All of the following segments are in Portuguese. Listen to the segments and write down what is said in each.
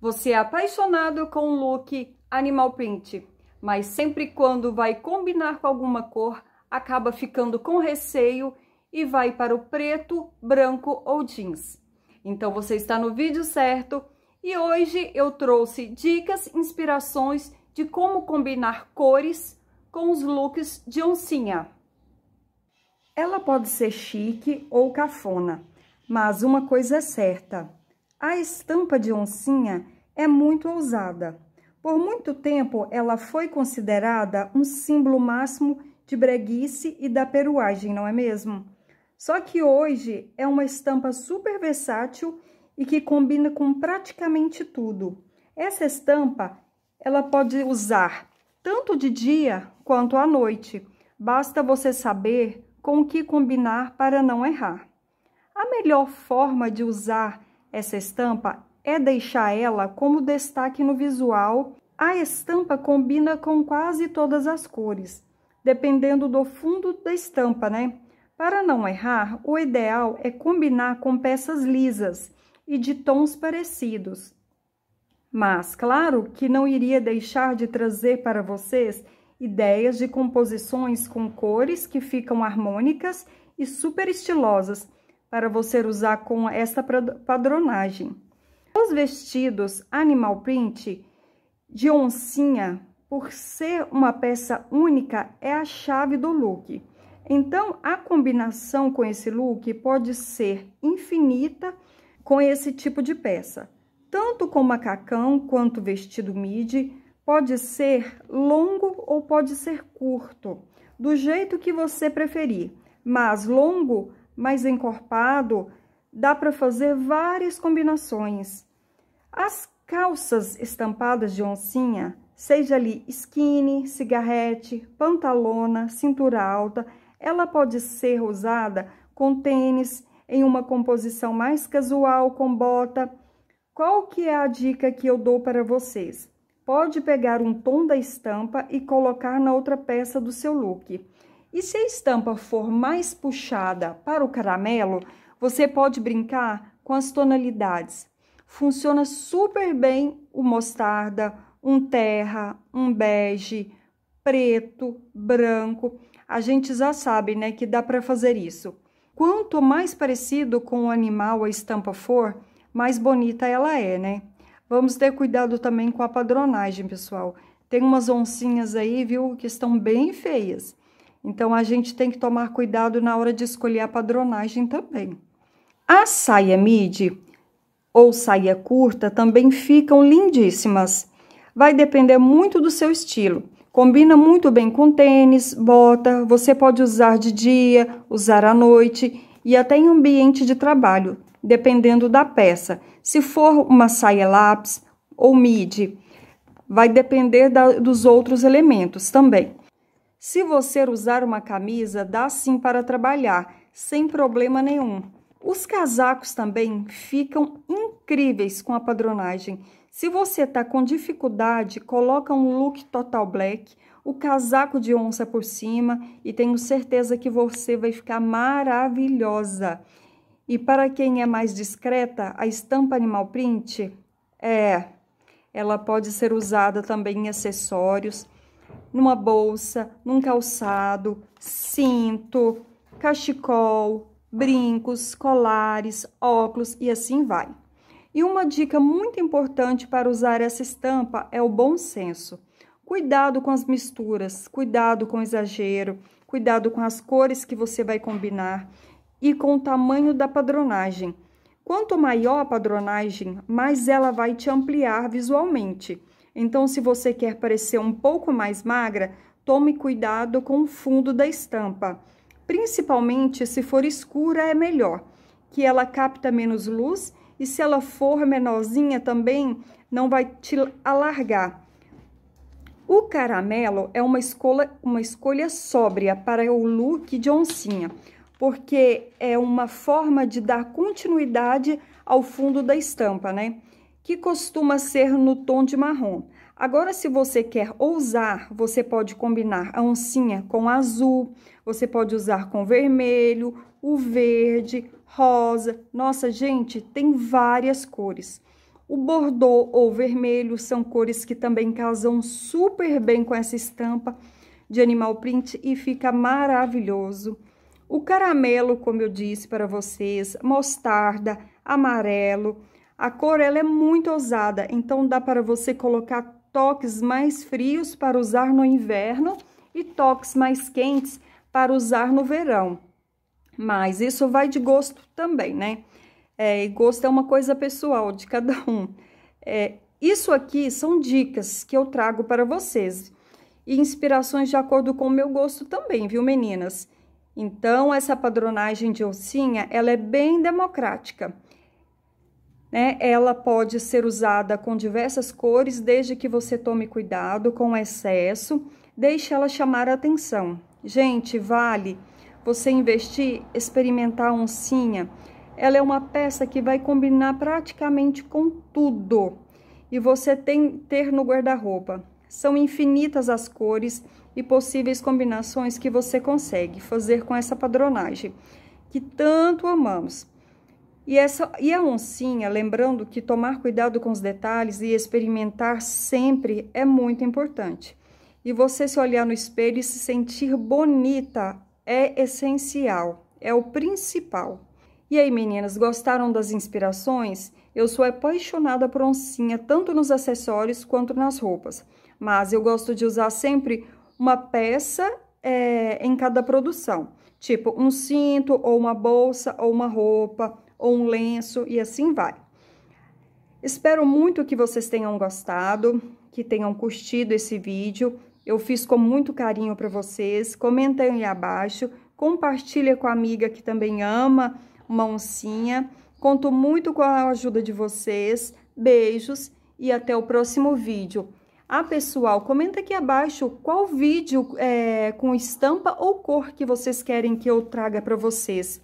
Você é apaixonado com o look animal print, mas sempre quando vai combinar com alguma cor, acaba ficando com receio e vai para o preto, branco ou jeans. Então você está no vídeo certo e hoje eu trouxe dicas, inspirações de como combinar cores com os looks de oncinha. Ela pode ser chique ou cafona, mas uma coisa é certa, a estampa de oncinha é muito ousada. Por muito tempo, ela foi considerada um símbolo máximo de breguice e da peruagem, não é mesmo? Só que hoje é uma estampa super versátil e que combina com praticamente tudo. Essa estampa, ela pode usar tanto de dia quanto à noite. Basta você saber com o que combinar para não errar. A melhor forma de usar essa estampa é deixar ela como destaque no visual. A estampa combina com quase todas as cores, dependendo do fundo da estampa, né? Para não errar, o ideal é combinar com peças lisas e de tons parecidos. Mas, claro que não iria deixar de trazer para vocês ideias de composições com cores que ficam harmônicas e super estilosas, para você usar com essa padronagem. Os vestidos animal print de oncinha, por ser uma peça única, é a chave do look. Então, a combinação com esse look pode ser infinita com esse tipo de peça. Tanto com macacão quanto vestido midi, pode ser longo ou pode ser curto, do jeito que você preferir. Mas longo mais encorpado, dá para fazer várias combinações. As calças estampadas de oncinha, seja ali skinny, cigarrete, pantalona, cintura alta, ela pode ser usada com tênis, em uma composição mais casual, com bota. Qual que é a dica que eu dou para vocês? Pode pegar um tom da estampa e colocar na outra peça do seu look. E se a estampa for mais puxada para o caramelo, você pode brincar com as tonalidades. Funciona super bem o mostarda, um terra, um bege, preto, branco. A gente já sabe, né, que dá para fazer isso. Quanto mais parecido com o animal a estampa for, mais bonita ela é, né? Vamos ter cuidado também com a padronagem, pessoal. Tem umas oncinhas aí, viu, que estão bem feias. Então a gente tem que tomar cuidado na hora de escolher a padronagem também. A saia midi ou saia curta também ficam lindíssimas. Vai depender muito do seu estilo. Combina muito bem com tênis, bota, você pode usar de dia, usar à noite e até em ambiente de trabalho, dependendo da peça. Se for uma saia lápis ou midi, vai depender da, dos outros elementos também. Se você usar uma camisa, dá sim para trabalhar, sem problema nenhum. Os casacos também ficam incríveis com a padronagem. Se você está com dificuldade, coloca um look total black, o casaco de onça por cima e tenho certeza que você vai ficar maravilhosa. E para quem é mais discreta, a estampa animal print é, ela pode ser usada também em acessórios numa bolsa, num calçado, cinto, cachecol, brincos, colares, óculos e assim vai. E uma dica muito importante para usar essa estampa é o bom senso. Cuidado com as misturas, cuidado com o exagero, cuidado com as cores que você vai combinar e com o tamanho da padronagem. Quanto maior a padronagem, mais ela vai te ampliar visualmente. Então, se você quer parecer um pouco mais magra, tome cuidado com o fundo da estampa. Principalmente se for escura, é melhor, que ela capta menos luz e se ela for menorzinha também, não vai te alargar. O caramelo é uma escolha, uma escolha sóbria para o look de oncinha, porque é uma forma de dar continuidade ao fundo da estampa, né? que costuma ser no tom de marrom. Agora, se você quer ousar, você pode combinar a oncinha com azul, você pode usar com vermelho, o verde, rosa. Nossa, gente, tem várias cores. O bordô ou vermelho são cores que também casam super bem com essa estampa de animal print e fica maravilhoso. O caramelo, como eu disse para vocês, mostarda, amarelo, a cor ela é muito ousada, então dá para você colocar toques mais frios para usar no inverno e toques mais quentes para usar no verão. Mas isso vai de gosto também, né? É, gosto é uma coisa pessoal de cada um. É, isso aqui são dicas que eu trago para vocês e inspirações de acordo com o meu gosto também, viu, meninas? Então, essa padronagem de oncinha, ela é bem democrática. Né? Ela pode ser usada com diversas cores, desde que você tome cuidado com o excesso, deixe ela chamar a atenção. Gente, vale você investir, experimentar a oncinha. Ela é uma peça que vai combinar praticamente com tudo. E você tem ter no guarda-roupa. São infinitas as cores e possíveis combinações que você consegue fazer com essa padronagem que tanto amamos. E, essa, e a oncinha, lembrando que tomar cuidado com os detalhes e experimentar sempre é muito importante. E você se olhar no espelho e se sentir bonita é essencial, é o principal. E aí, meninas, gostaram das inspirações? Eu sou apaixonada por oncinha, tanto nos acessórios quanto nas roupas. Mas eu gosto de usar sempre uma peça é, em cada produção. Tipo, um cinto, ou uma bolsa, ou uma roupa, ou um lenço e assim vai. Espero muito que vocês tenham gostado, que tenham curtido esse vídeo. Eu fiz com muito carinho para vocês. Comentem aí abaixo, compartilha com a amiga que também ama uma oncinha. Conto muito com a ajuda de vocês. Beijos e até o próximo vídeo. Ah, pessoal, comenta aqui abaixo qual vídeo é, com estampa ou cor que vocês querem que eu traga para vocês.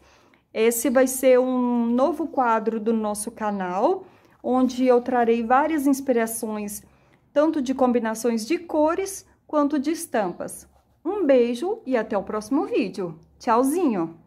Esse vai ser um novo quadro do nosso canal, onde eu trarei várias inspirações, tanto de combinações de cores quanto de estampas. Um beijo e até o próximo vídeo. Tchauzinho!